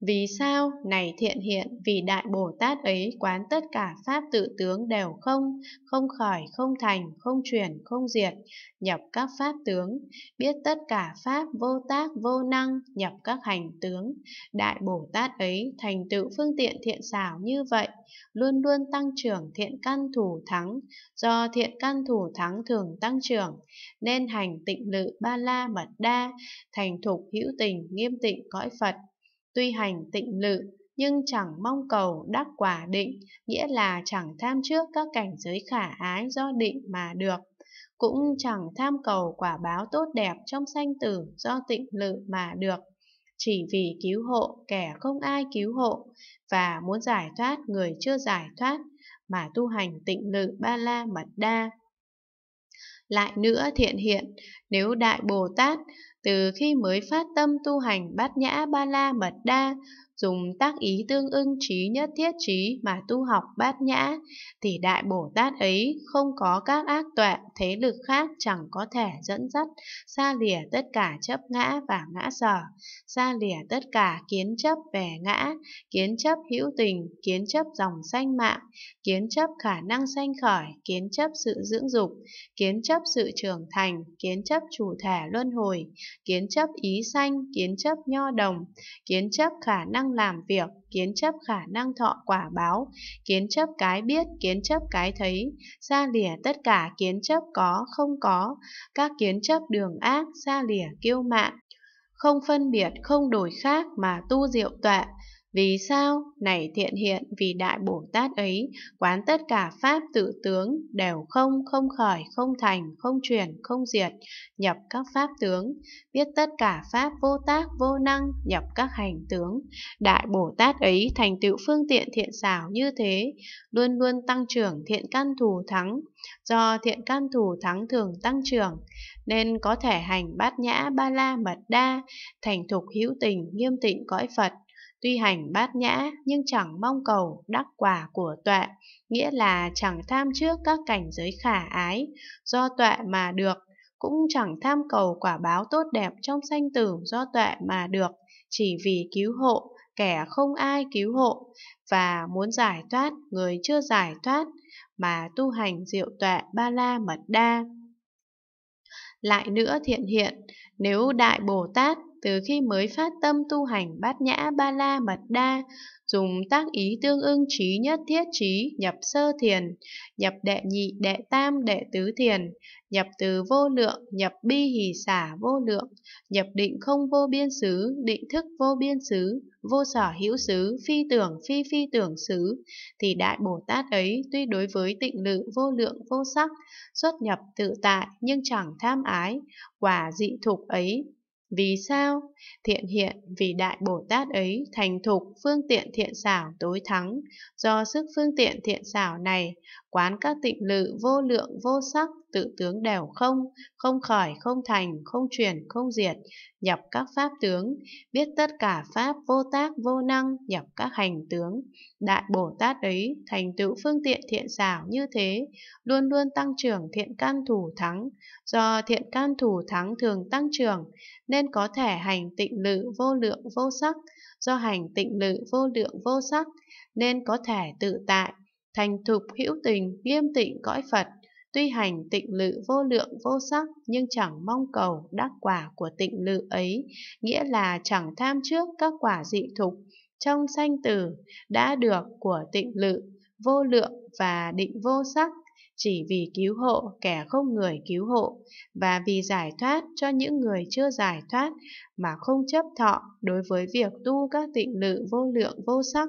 Vì sao, này thiện hiện, vì Đại Bồ Tát ấy quán tất cả Pháp tự tướng đều không, không khởi, không thành, không chuyển, không diệt, nhập các Pháp tướng, biết tất cả Pháp vô tác, vô năng, nhập các hành tướng. Đại Bồ Tát ấy thành tựu phương tiện thiện xảo như vậy, luôn luôn tăng trưởng thiện căn thủ thắng, do thiện căn thủ thắng thường tăng trưởng, nên hành tịnh lự ba la mật đa, thành thục hữu tình nghiêm tịnh cõi Phật tuy hành tịnh lự, nhưng chẳng mong cầu đắc quả định, nghĩa là chẳng tham trước các cảnh giới khả ái do định mà được, cũng chẳng tham cầu quả báo tốt đẹp trong sanh tử do tịnh lự mà được, chỉ vì cứu hộ kẻ không ai cứu hộ và muốn giải thoát người chưa giải thoát mà tu hành tịnh lự ba la mật đa lại nữa thiện hiện. Nếu Đại Bồ Tát từ khi mới phát tâm tu hành bát nhã ba la mật đa, dùng tác ý tương ưng trí nhất thiết trí mà tu học bát nhã, thì Đại Bồ Tát ấy không có các ác tuệ, thế lực khác chẳng có thể dẫn dắt, xa lìa tất cả chấp ngã và ngã sở, xa lìa tất cả kiến chấp về ngã, kiến chấp hữu tình, kiến chấp dòng sanh mạng, kiến chấp khả năng sanh khởi, kiến chấp sự dưỡng dục, kiến chấp sự trưởng thành, kiến chấp chủ thể luân hồi, kiến chấp ý sanh, kiến chấp nho đồng, kiến chấp khả năng năng làm việc, kiến chấp khả năng thọ quả báo, kiến chấp cái biết, kiến chấp cái thấy, xa lìa tất cả kiến chấp có, không có, các kiến chấp đường ác, xa lìa kiêu mạn. Không phân biệt, không đổi khác mà tu diệu tọa, vì sao? Này thiện hiện vì đại Bồ Tát ấy, quán tất cả pháp tự tướng, đều không, không khởi, không thành, không chuyển, không diệt, nhập các pháp tướng, biết tất cả pháp vô tác, vô năng, nhập các hành tướng. Đại Bồ Tát ấy thành tựu phương tiện thiện xảo như thế, luôn luôn tăng trưởng thiện căn thù thắng, do thiện căn thù thắng thường tăng trưởng, nên có thể hành bát nhã ba la mật đa, thành thục hữu tình, nghiêm tịnh cõi Phật tuy hành bát nhã nhưng chẳng mong cầu đắc quả của tuệ, nghĩa là chẳng tham trước các cảnh giới khả ái, do tuệ mà được, cũng chẳng tham cầu quả báo tốt đẹp trong sanh tử do tuệ mà được, chỉ vì cứu hộ, kẻ không ai cứu hộ, và muốn giải thoát người chưa giải thoát, mà tu hành diệu tuệ ba la mật đa. Lại nữa thiện hiện, nếu Đại Bồ Tát từ khi mới phát tâm tu hành bát nhã ba la mật đa, dùng tác ý tương ưng trí nhất thiết trí, nhập sơ thiền, nhập đệ nhị đệ tam đệ tứ thiền, nhập từ vô lượng, nhập bi hỷ xả vô lượng, nhập định không vô biên xứ, định thức vô biên xứ, vô sở hữu xứ, phi tưởng phi phi tưởng xứ, thì Đại Bồ Tát ấy tuy đối với tịnh lự vô lượng vô sắc, xuất nhập tự tại nhưng chẳng tham ái, quả dị thục ấy vì sao? Thiện hiện vì Đại Bồ Tát ấy thành thục phương tiện thiện xảo tối thắng, do sức phương tiện thiện xảo này, quán các tịnh lự vô lượng vô sắc, tự tướng đều không, không khởi, không thành, không chuyển, không diệt, nhập các pháp tướng, biết tất cả pháp vô tác vô năng, nhập các hành tướng. Đại Bồ Tát ấy thành tựu phương tiện thiện xảo như thế, luôn luôn tăng trưởng thiện can thủ thắng, do thiện can thủ thắng thường tăng trưởng, nên nên có thể hành tịnh lự vô lượng vô sắc, do hành tịnh lự vô lượng vô sắc, nên có thể tự tại, thành thục hữu tình, nghiêm tịnh cõi Phật, tuy hành tịnh lự vô lượng vô sắc nhưng chẳng mong cầu đắc quả của tịnh lự ấy, nghĩa là chẳng tham trước các quả dị thục trong sanh tử đã được của tịnh lự vô lượng và định vô sắc chỉ vì cứu hộ kẻ không người cứu hộ và vì giải thoát cho những người chưa giải thoát mà không chấp thọ đối với việc tu các tịnh lự vô lượng vô sắc